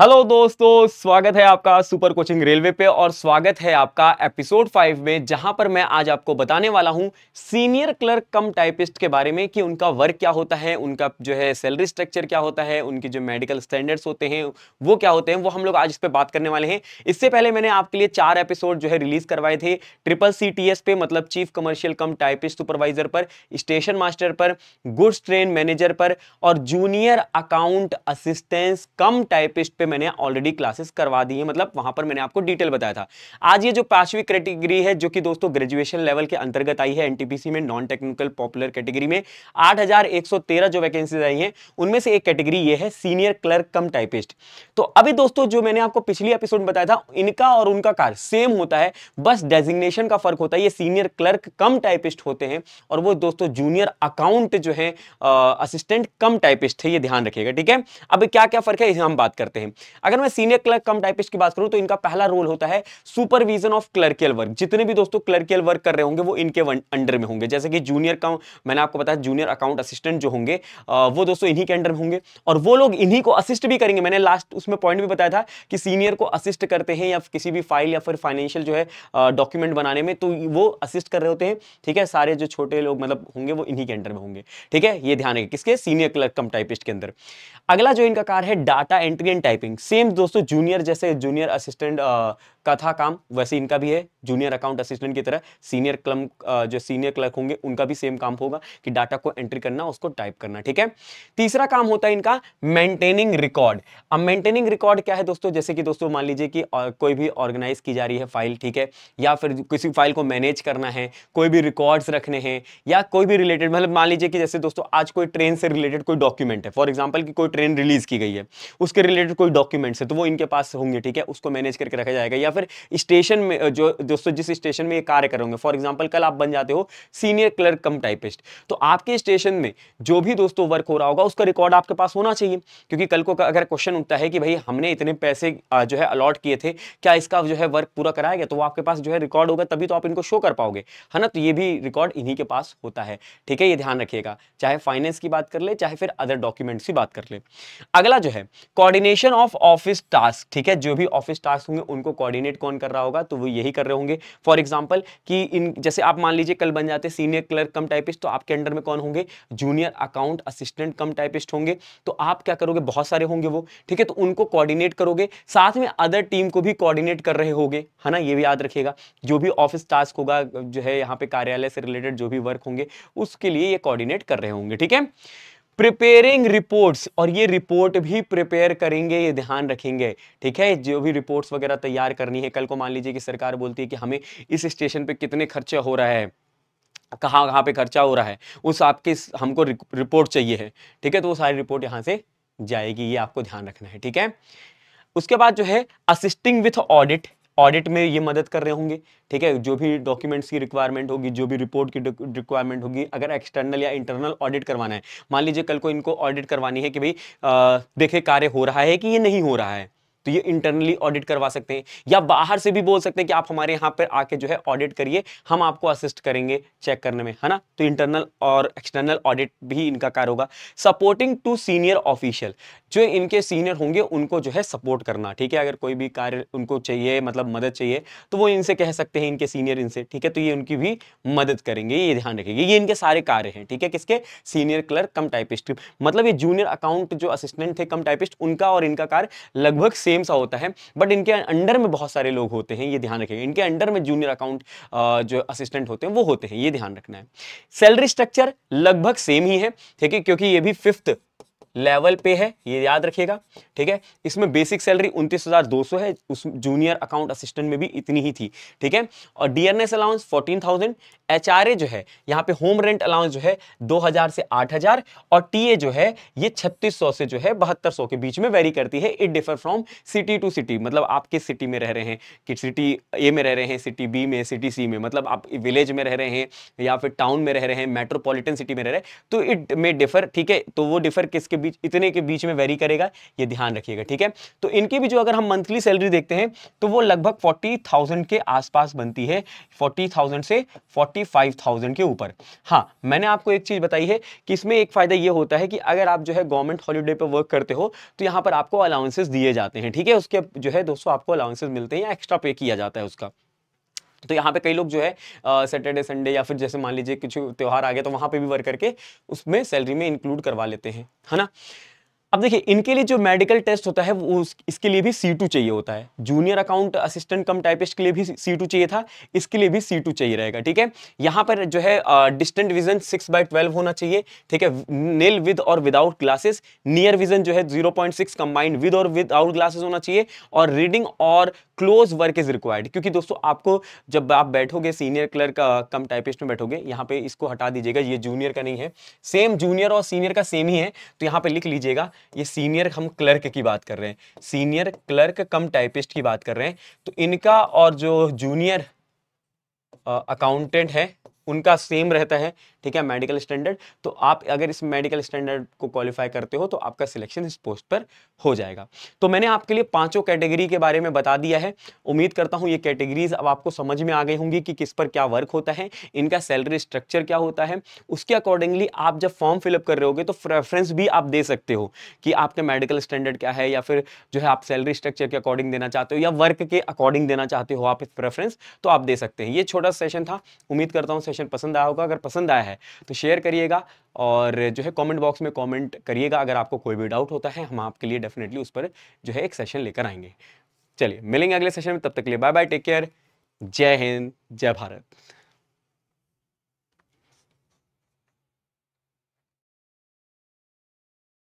hello दोस्तों स्वागत है आपका सुपर कोचिंग रेलवे पे और स्वागत है आपका एपिसोड फाइव में जहां पर मैं आज आपको बताने वाला हूं सीनियर क्लर्क कम टाइपिस्ट के बारे में कि उनका वर्क क्या होता है उनका जो है सैलरी स्ट्रक्चर क्या होता है उनके जो मेडिकल स्टैंडर्ड्स होते हैं वो क्या होते हैं वो हम लोग आज इस पर बात करने वाले हैं इससे पहले मैंने आपके लिए चार एपिसोड जो है रिलीज करवाए थे ट्रिपल सी टी एस पे मतलब chief commercial cum typist supervisor पर स्टेशन मास्टर पर गुड्स ट्रेन मैनेजर पर और junior account assistance cum typist पे मैंने ऑलरेडी क्लासेस करवा दी है मतलब वहां पर मैंने आपको डिटेल बताया था आज ये जो पांचवी कैटेगरी है जो कि दोस्तों ग्रेजुएशन लेवल के अंतर्गत आई है एनटीपीसी में नॉन टेक्निकल पॉपुलर कैटेगरी में आठ जो वैकेंसीज आई है उनमें से एक कैटेगरी ये है सीनियर क्लर्क कम टाइपिस्ट तो अभी दोस्तों जो मैंने आपको पिछली एपिसोड में बताया था इनका और उनका कार्य सेम होता है बस डेजिग्नेशन का फर्क होता है ये सीनियर क्लर्क कम टाइपिस्ट होते हैं और वो दोस्तों जूनियर अकाउंट जो है असिस्टेंट कम टाइपिस्ट है ये ध्यान रखिएगा ठीक है अब क्या क्या फर्क है इसे हम बात करते हैं अगर मैं सीनियर क्लर्क कम टाइपिस्ट की बात करूं तो इनका पहला रोल होता है सुपरविजन ऑफ क्लर्कियल वर्क जितने भी दोस्तों क्लर्कियल वर्क कर रहे होंगे वो इनके अंडर में होंगे जैसे कि जूनियर का मैंने आपको बताया जूनियर अकाउंट असिस्टेंट जो होंगे वो दोस्तों इन्हीं के अंडर में होंगे और वो लोग इन्हीं को असिस्ट भी करेंगे मैंने लास्ट उसमें पॉइंट भी बताया था कि सीनियर को असिस्ट करते हैं या किसी भी फाइल या फिर फाइनेंशियल जो है डॉक्यूमेंट बनाने में तो वो असिस्ट कर रहे होते हैं ठीक है सारे जो छोटे लोग मतलब होंगे वो इन्हीं के अंडर में होंगे ठीक है ये ध्यान है किसके सीनियर क्लर्क कम टाइपिस्ट के अंदर अगला जो इनका कार है data entry and typing same दोस्तों जूनियर जैसे जूनियर असिस्टेंट का था काम वैसे इनका भी है जूनियर अकाउंट असिस्टेंट की तरह सीनियर क्लम जो सीनियर क्लर्क होंगे उनका भी सेम काम होगा कि डाटा को एंट्री करना उसको टाइप करना ठीक है तीसरा काम होता है इनका मेंटेनिंग रिकॉर्ड अब मेंटेनिंग रिकॉर्ड क्या है दोस्तों जैसे कि दोस्तों मान लीजिए कि कोई भी ऑर्गेनाइज की जा रही है फाइल ठीक है या फिर किसी फाइल को मैनेज करना है कोई भी रिकॉर्ड्स रखने हैं या कोई भी रिलेटेड मतलब मान लीजिए कि जैसे दोस्तों आज कोई ट्रेन से रिलेटेड कोई डॉक्यूमेंट है फॉर एग्जाम्पल की कोई ट्रेन रिलीज की गई है उसके रिलेटेड कोई डॉक्यूमेंट्स है तो वो इनके पास होंगे ठीक है उसको मैनेज करके रखा जाएगा या फिर स्टेशन में जो दोस्तों जिस स्टेशन में ये कार्य करोगे फॉर एग्जाम्पल कल आप बन जाते हो सीनियर क्लर्क कम टाइपिस्ट तो आपके स्टेशन में जो भी दोस्तों वर्क हो रहा होगा उसका रिकॉर्ड आपके पास होना चाहिए क्योंकि कल को अगर क्वेश्चन उठता है कि भाई हमने इतने पैसे जो है अलॉट किए थे क्या इसका जो है वर्क पूरा कराया गया तो वो आपके पास जो है रिकॉर्ड होगा तभी तो आप इनको शो कर पाओगे है ना तो ये भी रिकॉर्ड इन्हीं के पास होता है ठीक है ये ध्यान रखिएगा चाहे फाइनेंस की बात कर ले चाहे फिर अदर डॉक्यूमेंट्स की बात कर ले अगला जो है कोऑर्डिनेशन ऑफ ऑफिस टास्क ठीक है जो भी ऑफिस टास्क होंगे उनको कोऑर्डिनेट कोऑर्डिनेट कौन कर रहा होगा तो वो यही कर रहे होंगे फॉर एग्जाम्पल कि इन जैसे आप मान लीजिए कल बन जाते सीनियर क्लर्क कम टाइपिस्ट तो आपके अंडर में कौन होंगे junior account assistant cum typist होंगे तो आप क्या करोगे बहुत सारे होंगे वो ठीक है तो उनको कॉर्डिनेट करोगे साथ में अदर टीम को भी कॉर्डिनेट कर रहे होंगे है ना ये भी याद रखिएगा जो भी ऑफिस टास्क होगा जो है यहाँ पे कार्यालय से रिलेटेड जो भी वर्क होंगे उसके लिए ये कॉर्डिनेट कर रहे होंगे ठीक है प्रिपेयरिंग रिपोर्ट्स और ये रिपोर्ट भी प्रिपेयर करेंगे ये ध्यान रखेंगे ठीक है जो भी रिपोर्ट्स वगैरह तैयार करनी है कल को मान लीजिए कि सरकार बोलती है कि हमें इस स्टेशन पे कितने खर्चे हो रहा है कहाँ कहाँ पे खर्चा हो रहा है उस आपके हमको रिपोर्ट चाहिए है ठीक है तो वो सारी रिपोर्ट यहाँ से जाएगी ये आपको ध्यान रखना है ठीक है उसके बाद जो है असिस्टिंग विथ ऑडिट ऑडिट में ये मदद कर रहे होंगे ठीक है जो भी डॉक्यूमेंट्स की रिक्वायरमेंट होगी जो भी रिपोर्ट की रिक्वायरमेंट होगी अगर एक्सटर्नल या इंटरनल ऑडिट करवाना है मान लीजिए कल को इनको ऑडिट करवानी है कि भाई देखिए कार्य हो रहा है कि ये नहीं हो रहा है तो ये इंटरनली ऑडिट करवा सकते हैं या बाहर से भी बोल सकते हैं कि आप हमारे यहाँ पर आके जो है ऑडिट करिए हम आपको असिस्ट करेंगे चेक करने में है ना तो इंटरनल और एक्सटर्नल ऑडिट भी इनका कार्य होगा सपोर्टिंग टू सीनियर ऑफिशियल जो इनके सीनियर होंगे उनको जो है सपोर्ट करना ठीक है अगर कोई भी कार्य उनको चाहिए मतलब मदद चाहिए तो वो इनसे कह सकते हैं इनके सीनियर इनसे ठीक है तो ये उनकी भी मदद करेंगे ये ध्यान रखेंगे ये इनके सारे कार्य हैं ठीक है किसके सीनियर क्लर्क कम टाइपिस्ट मतलब ये जूनियर अकाउंट जो असिस्टेंट थे कम टाइपिस्ट उनका और इनका कार्य लगभग सेम सेम सा होता है बट इनके अंडर में बहुत सारे लोग होते हैं ये ध्यान रखेंगे इनके अंडर में जूनियर अकाउंट जो असिस्टेंट होते हैं वो होते हैं ये ध्यान रखना है सैलरी स्ट्रक्चर लगभग सेम ही है ठीक है क्योंकि ये भी फिफ्थ लेवल पे है ये याद रखिएगा ठीक है इसमें बेसिक सैलरी उनतीस हज़ार दो सौ है उस जूनियर अकाउंट असिस्टेंट में भी इतनी ही थी ठीक है और DNS allowance fourteen thousand H जो है यहाँ पे होम रेंट अलाउंस जो है 2000 से 8000 और ए जो है ये 3600 से जो है सौ के बीच में वेरी करती है it differ from city to city मतलब आप किस सिटी में रह रहे हैं कि सिटी ए में रह रहे हैं सिटी बी में सिटी सी में मतलब आप विलेज में रह रहे हैं या फिर टाउन में रह रहे हैं मेट्रोपोलिटन सिटी में रह रहे हैं तो इट में डिफर ठीक है तो वो डिफर किसके बीच इतने के बीच में वेरी करेगा ये ध्यान रखिएगा ठीक है तो इनकी भी जो अगर हम मंथली सैलरी देखते हैं तो वो लगभग फोर्टी के आसपास बनती है फोर्टी से फोर्टी 55,000 के ऊपर हाँ मैंने आपको एक चीज़ बताई है कि इसमें एक फ़ायदा ये होता है कि अगर आप जो है गवर्नमेंट हॉलीडे पर वर्क करते हो तो यहाँ पर आपको अलाउंसेस दिए जाते हैं ठीक है उसके जो है दोस्तों आपको अलाउंसेस मिलते हैं या एक्स्ट्रा पे किया जाता है उसका तो यहाँ पे कई लोग जो है सैटरडे संडे या फिर जैसे मान लीजिए कुछ त्यौहार आ गया तो वहाँ पे भी वर्क करके उसमें सैलरी में इंक्लूड करवा लेते हैं है ना अब देखिए इनके लिए जो मेडिकल टेस्ट होता है वो इसके लिए भी सी टू चाहिए होता है junior account assistant cum typist के लिए भी सी टू चाहिए था इसके लिए भी सी टू चाहिए रहेगा ठीक है यहाँ पर जो है distant vision six by twelve होना चाहिए ठीक है नेल विद और विदाउट ग्लासेस नियर विजन जो है zero point six combined with और विदाउट ग्लासेस होना चाहिए और रीडिंग और क्लोज वर्क इज रिक्वायर्ड क्योंकि दोस्तों आपको जब आप बैठोगे सीनियर क्लर्क कम टाइपिस्ट में बैठोगे यहाँ पे इसको हटा दीजिएगा ये जूनियर का नहीं है सेम जूनियर और सीनियर का सेम ही है तो यहाँ पे लिख लीजिएगा ये सीनियर हम क्लर्क की बात कर रहे हैं सीनियर क्लर्क कम टाइपिस्ट की बात कर रहे हैं तो इनका और जो जूनियर अकाउंटेंट है उनका सेम रहता है ठीक है मेडिकल स्टैंडर्ड तो आप अगर इस मेडिकल स्टैंडर्ड को क्वालिफाई करते हो तो आपका सिलेक्शन इस पोस्ट पर हो जाएगा तो मैंने आपके लिए पांचों कैटेगरी के बारे में बता दिया है उम्मीद करता हूँ ये कैटेगरीज अब आपको समझ में आ गई होंगी कि किस पर क्या वर्क होता है इनका सैलरी स्ट्रक्चर क्या होता है उसके अकॉर्डिंगली आप जब फॉर्म फिलअप कर रहे होगे तो प्रेफरेंस भी आप दे सकते हो कि आपके मेडिकल स्टैंडर्ड क्या है या फिर जो है आप सैलरी स्ट्रक्चर के अकॉर्डिंग देना चाहते हो या वर्क के अकॉर्डिंग देना चाहते हो आप प्रेफरेंस तो आप दे सकते हैं ये छोटा सेशन था उम्मीद करता हूँ सेशन इन्फॉर्मेशन पसंद आया होगा अगर पसंद आया है तो शेयर करिएगा और जो है कमेंट बॉक्स में कमेंट करिएगा अगर आपको कोई भी डाउट होता है हम आपके लिए डेफिनेटली उस पर जो है एक सेशन लेकर आएंगे चलिए मिलेंगे अगले सेशन में तब तक के लिए बाय बाय टेक केयर जय हिंद जय भारत